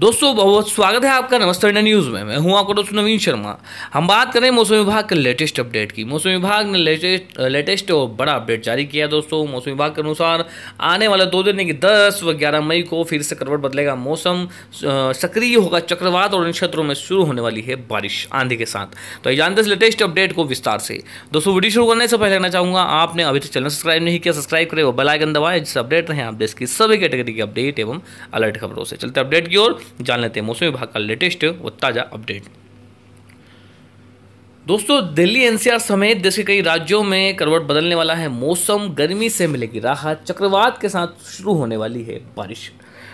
दोस्तों बहुत स्वागत है आपका नमस्ते इंडिया न्यूज़ में मैं हूं आपको दोस्तों नवीन शर्मा हम बात करें मौसम विभाग के लेटेस्ट अपडेट की मौसम विभाग ने लेटेस्ट लेटेस्ट और बड़ा अपडेट जारी किया दोस्तों मौसम विभाग के अनुसार आने वाले दो दिन कि दस व ग्यारह मई को फिर से करवट बदलेगा मौसम सक्रिय होगा चक्रवात और इन क्षेत्रों में शुरू होने वाली है बारिश आंधी के साथ तो ये जानते इस लेटेस्ट अपडेट को विस्तार से दोस्तों वीडियो शुरू करने से पहले कहना चाहूँगा आपने अभी तक चैनल सब्सक्राइब नहीं किया सब्सक्राइब करें और बेलाइकन दबाएं जिससे अपडेट रहे आप देश की सभी कैटेगरी के अपडेट एवं अलर्ट खबरों से चलते अपडेट की ओर जान लेते हैं मौसम विभाग का लेटेस्ट और ताज़ा अपडेट दोस्तों दिल्ली एनसीआर समेत देश के कई राज्यों में करवट बदलने वाला है मौसम गर्मी से मिलेगी राहत चक्रवात के साथ शुरू होने वाली है बारिश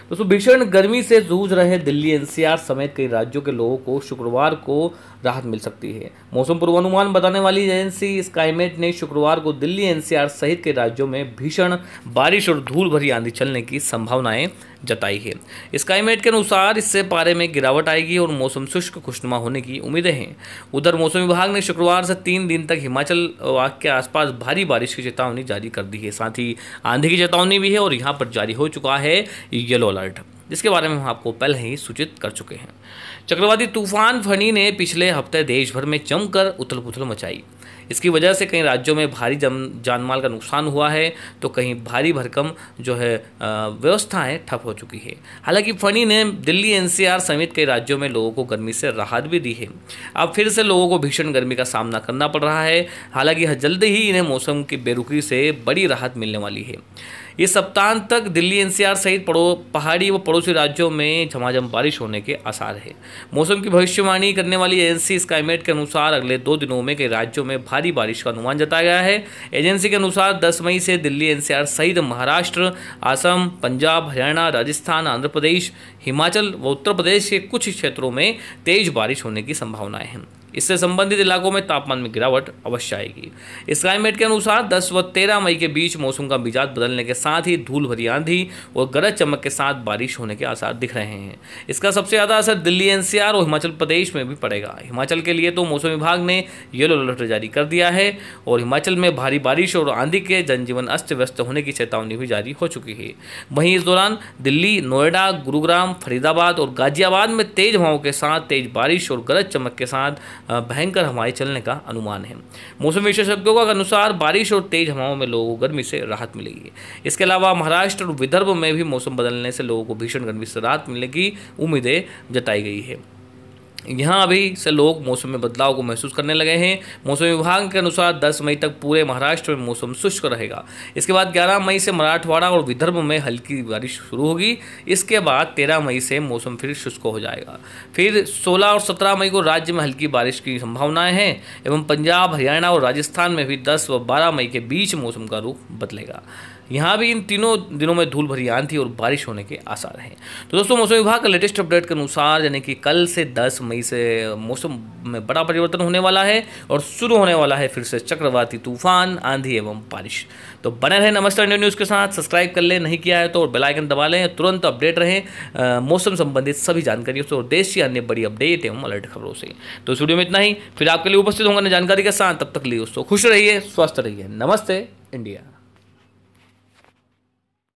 दोस्तों भीषण गर्मी से जूझ रहे दिल्ली एनसीआर समेत कई राज्यों के लोगों को शुक्रवार को राहत मिल सकती है मौसम पूर्वानुमान बताने वाली एजेंसी स्काईमेट ने शुक्रवार को दिल्ली एनसीआर सहित के राज्यों में भीषण बारिश और धूल भरी आंधी चलने की संभावनाएं जताई है स्काईमेट के अनुसार इससे पारे में गिरावट आएगी और मौसम शुष्क खुशनुमा होने की उम्मीदें हैं उधर मौसम विभाग ने शुक्रवार से तीन दिन तक हिमाचल वाक के आसपास भारी बारिश की चेतावनी जारी कर दी है साथ ही आंधी की चेतावनी भी है और यहाँ पर जारी हो चुका है येलो अलर्ट जिसके बारे में हम आपको पहले ही सूचित कर चुके हैं चक्रवाती तूफान फणी ने पिछले हफ्ते देश भर में जमकर उथल पुथल मचाई इसकी वजह से कई राज्यों में भारी जम जानमाल का नुकसान हुआ है तो कहीं भारी भरकम जो है व्यवस्थाएं ठप हो चुकी है हालांकि फणी ने दिल्ली एनसीआर समेत कई राज्यों में लोगों को गर्मी से राहत भी दी है अब फिर से लोगों को भीषण गर्मी का सामना करना पड़ रहा है हालांकि जल्द ही इन्हें मौसम की बेरुखी से बड़ी राहत मिलने वाली है इस सप्ताह तक दिल्ली एनसीआर सहित पड़ो पहाड़ी व पड़ोसी राज्यों में झमाझम बारिश होने के आसार है मौसम की भविष्यवाणी करने वाली एजेंसी स्काईमेट के अनुसार अगले दो दिनों में कई राज्यों में भारी बारिश का अनुमान जताया गया है एजेंसी के अनुसार दस मई से दिल्ली एनसीआर सहित महाराष्ट्र आसम पंजाब हरियाणा राजस्थान आंध्र प्रदेश हिमाचल व उत्तर प्रदेश के कुछ क्षेत्रों में तेज बारिश होने की संभावनाएं हैं इससे संबंधित इलाकों में तापमान में गिरावट अवश्य आएगी इस क्लाइमेट के अनुसार 10 व 13 मई के बीच मौसम का मिजाज बदलने के साथ ही धूल भरी आंधी और गरज चमक के साथ बारिश होने के आसार दिख रहे हैं इसका सबसे ज़्यादा असर दिल्ली एनसीआर और हिमाचल प्रदेश में भी पड़ेगा हिमाचल के लिए तो मौसम विभाग ने येलो अलर्ट जारी कर दिया है और हिमाचल में भारी बारिश और आंधी के जनजीवन अस्त व्यस्त होने की चेतावनी भी जारी हो चुकी है वहीं इस दौरान दिल्ली नोएडा गुरुग्राम फरीदाबाद और गाजियाबाद में तेज हवाओं के साथ तेज बारिश और गरज चमक के साथ भयंकर हवाएं चलने का अनुमान है मौसम विशेषज्ञों के अनुसार बारिश और तेज हवाओं में लोगों को गर्मी से राहत मिलेगी इसके अलावा महाराष्ट्र और विदर्भ में भी मौसम बदलने से लोगों को भीषण गर्मी से राहत मिलने की उम्मीदें जताई गई है यहाँ अभी से लोग मौसम में बदलाव को महसूस करने लगे हैं मौसम विभाग के अनुसार 10 मई तक पूरे महाराष्ट्र में मौसम शुष्क रहेगा इसके बाद 11 मई से मराठवाड़ा और विदर्भ में हल्की बारिश शुरू होगी इसके बाद 13 मई से मौसम फिर शुष्क हो जाएगा फिर 16 और 17 मई को राज्य में हल्की बारिश की संभावनाएँ हैं एवं पंजाब हरियाणा और राजस्थान में भी दस व बारह मई के बीच मौसम का रूप बदलेगा यहाँ भी इन तीनों दिनों में धूल भरी आंधी और बारिश होने के आसार हैं तो दोस्तों मौसम विभाग का लेटेस्ट अपडेट के अनुसार यानी कि कल से 10 मई से मौसम में बड़ा परिवर्तन होने वाला है और शुरू होने वाला है फिर से चक्रवाती तूफान आंधी एवं बारिश तो बने रहें नमस्ते इंडिया न्यूज़ के साथ सब्सक्राइब कर लें नहीं किया है तो और बेलाइकन दबा लें तुरंत अपडेट रहें मौसम संबंधित सभी जानकारियों से और देश की अन्य बड़ी अपडेट एवं अलर्ट खबरों से तो इस वीडियो में इतना ही फिर आपके लिए उपस्थित होंगे जानकारी के साथ तब तक लिए दोस्तों खुश रहिए स्वस्थ रहिए नमस्ते इंडिया